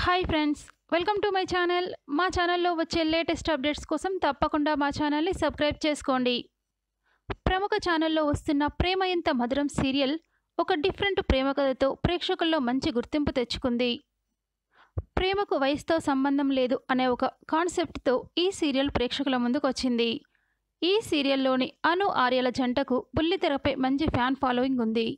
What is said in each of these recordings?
hi friends welcome to my channel మా ఛానల్లో వచ్చే లేటెస్ట్ అప్డేట్స్ కోసం తప్పకుండా మా ఛానల్ని సబ్స్క్రైబ్ చేసుకోండి ప్రముఖ ఛానల్లో వస్తున్న ప్రేమ ఇంత మధురం సీరియల్ ఒక డిఫరెంట్ ప్రేమ కథతో ప్రేక్షకుల్లో మంచి గుర్తింపు తెచ్చుకుంది ప్రేమకు వయసుతో సంబంధం లేదు అనే ఒక కాన్సెప్ట్తో ఈ సీరియల్ ప్రేక్షకుల ముందుకు వచ్చింది ఈ సీరియల్లోని అను ఆర్యల జంటకు బుల్లితెరపై మంచి ఫ్యాన్ ఫాలోయింగ్ ఉంది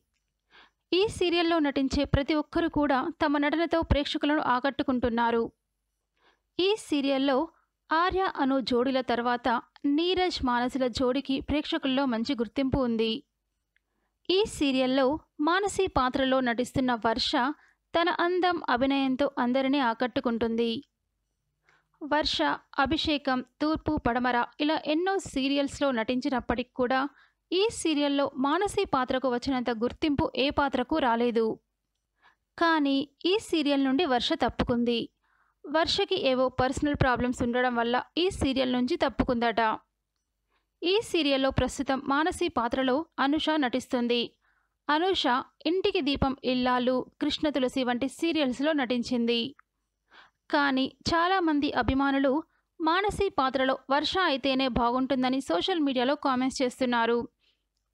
ఈ సీరియల్లో నటించే ప్రతి ఒక్కరూ కూడా తమ నటనతో ప్రేక్షకులను ఆకట్టుకుంటున్నారు ఈ సీరియల్లో ఆర్య అను జోడీల తర్వాత నీరజ్ మానసిల జోడికి ప్రేక్షకుల్లో మంచి గుర్తింపు ఉంది ఈ సీరియల్లో మానసి పాత్రలో నటిస్తున్న వర్ష తన అందం అభినయంతో అందరినీ ఆకట్టుకుంటుంది వర్ష అభిషేకం తూర్పు పడమర ఇలా ఎన్నో సీరియల్స్లో నటించినప్పటికి కూడా ఈ సీరియల్లో మానసి పాత్రకు వచ్చినంత గుర్తింపు ఏ పాత్రకు రాలేదు కానీ ఈ సీరియల్ నుండి వర్ష తప్పుకుంది వర్షకి ఏవో పర్సనల్ ప్రాబ్లమ్స్ ఉండడం వల్ల ఈ సీరియల్ నుంచి తప్పుకుందట ఈ సీరియల్లో ప్రస్తుతం మానసి పాత్రలో అనుష నటిస్తుంది అనుష ఇంటికి దీపం ఇల్లాలు కృష్ణ తులసి వంటి సీరియల్స్లో నటించింది కానీ చాలామంది అభిమానులు మానసి పాత్రలో వర్ష అయితేనే బాగుంటుందని సోషల్ మీడియాలో కామెంట్స్ చేస్తున్నారు